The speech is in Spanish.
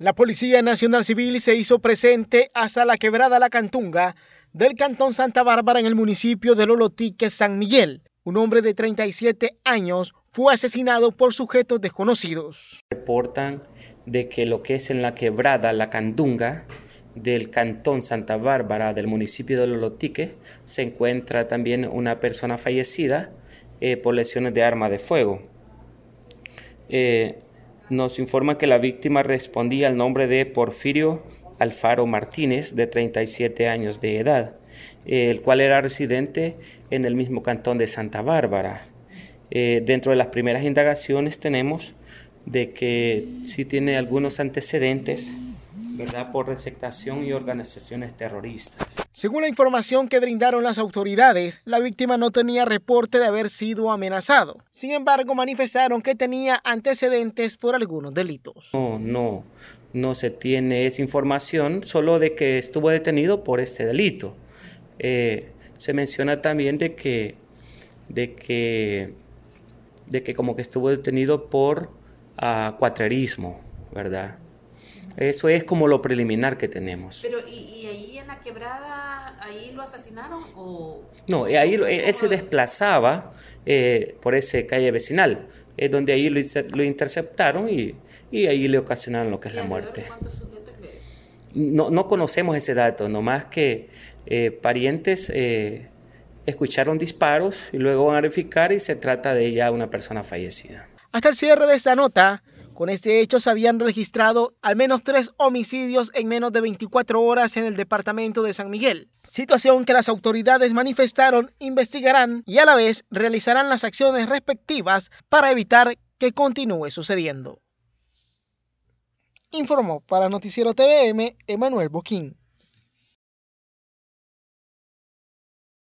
La Policía Nacional Civil se hizo presente hasta la quebrada La Cantunga del Cantón Santa Bárbara en el municipio de Lolotique, San Miguel. Un hombre de 37 años fue asesinado por sujetos desconocidos. Reportan de que lo que es en la quebrada La Cantunga del Cantón Santa Bárbara del municipio de Lolotique se encuentra también una persona fallecida eh, por lesiones de arma de fuego. Eh, nos informa que la víctima respondía al nombre de Porfirio Alfaro Martínez, de 37 años de edad, el cual era residente en el mismo cantón de Santa Bárbara. Eh, dentro de las primeras indagaciones tenemos de que sí tiene algunos antecedentes ¿verdad? por receptación y organizaciones terroristas. Según la información que brindaron las autoridades, la víctima no tenía reporte de haber sido amenazado. Sin embargo, manifestaron que tenía antecedentes por algunos delitos. No, no, no se tiene esa información, solo de que estuvo detenido por este delito. Eh, se menciona también de que, de que, de que como que estuvo detenido por ah, cuatrerismo, ¿verdad? Eso es como lo preliminar que tenemos. Pero, ¿y, ahí en la quebrada, ahí lo asesinaron o...? No, eh, ahí eh, él, se desplazaba eh, por esa calle vecinal, es donde ahí lo, interceptaron y, y, ahí le ocasionaron lo que es la muerte. No, no conocemos ese dato, nomás que parientes escucharon disparos y luego van a verificar y se trata de ya una persona fallecida. Hasta el cierre de esta nota, con este hecho se habían registrado al menos tres homicidios en menos de 24 horas en el departamento de San Miguel, situación que las autoridades manifestaron, investigarán y a la vez realizarán las acciones respectivas para evitar que continúe sucediendo. Informó para Noticiero TVM Emanuel Boquín.